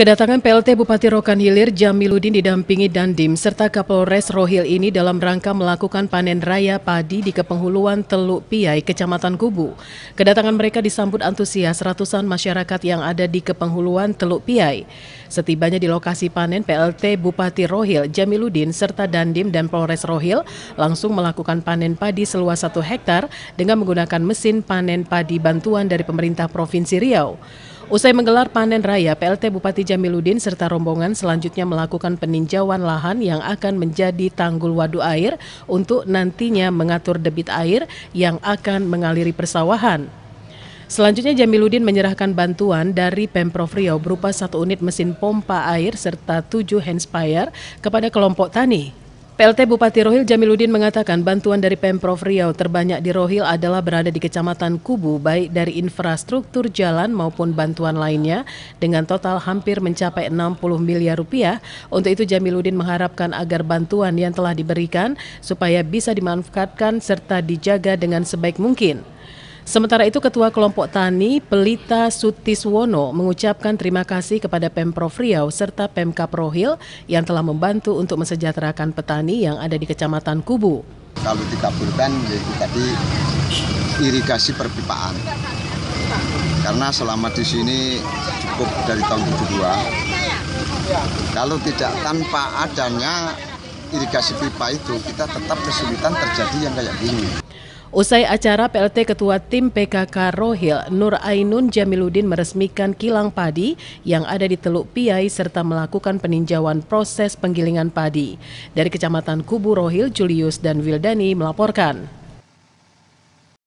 Kedatangan PLT Bupati Rokan Hilir Jamiludin didampingi Dandim serta Kapolres Rohil ini dalam rangka melakukan panen raya padi di kepenghuluan Teluk Piai, Kecamatan Kubu. Kedatangan mereka disambut antusias ratusan masyarakat yang ada di kepenghuluan Teluk Piai. Setibanya di lokasi panen, PLT Bupati Rohil Jamiludin serta Dandim dan Polres Rohil langsung melakukan panen padi seluas satu hektar dengan menggunakan mesin panen padi bantuan dari pemerintah Provinsi Riau. Usai menggelar panen raya, PLT Bupati Jamiludin serta rombongan selanjutnya melakukan peninjauan lahan yang akan menjadi tanggul waduk air untuk nantinya mengatur debit air yang akan mengaliri persawahan. Selanjutnya Jamiludin menyerahkan bantuan dari Pemprov Riau berupa satu unit mesin pompa air serta tujuh handspire kepada kelompok tani. PLT Bupati Rohil Jamiludin mengatakan bantuan dari Pemprov Riau terbanyak di Rohil adalah berada di Kecamatan Kubu, baik dari infrastruktur jalan maupun bantuan lainnya, dengan total hampir mencapai 60 miliar rupiah. Untuk itu Jamiludin mengharapkan agar bantuan yang telah diberikan supaya bisa dimanfaatkan serta dijaga dengan sebaik mungkin. Sementara itu Ketua Kelompok Tani Pelita Sutiswono mengucapkan terima kasih kepada Pemprov Riau serta Pemka Prohil yang telah membantu untuk mesejahterakan petani yang ada di Kecamatan Kubu. Kalau dikabulkan yaitu tadi irigasi perpipaan. Karena selama di sini cukup dari tahun 72. Kalau tidak tanpa adanya irigasi pipa itu kita tetap kesulitan terjadi yang kayak gini. Usai acara PLT Ketua Tim PKK Rohil Nur Ainun Jamiludin meresmikan kilang padi yang ada di Teluk Piai serta melakukan peninjauan proses penggilingan padi. Dari Kecamatan Kubu Rohil, Julius dan Wildani melaporkan.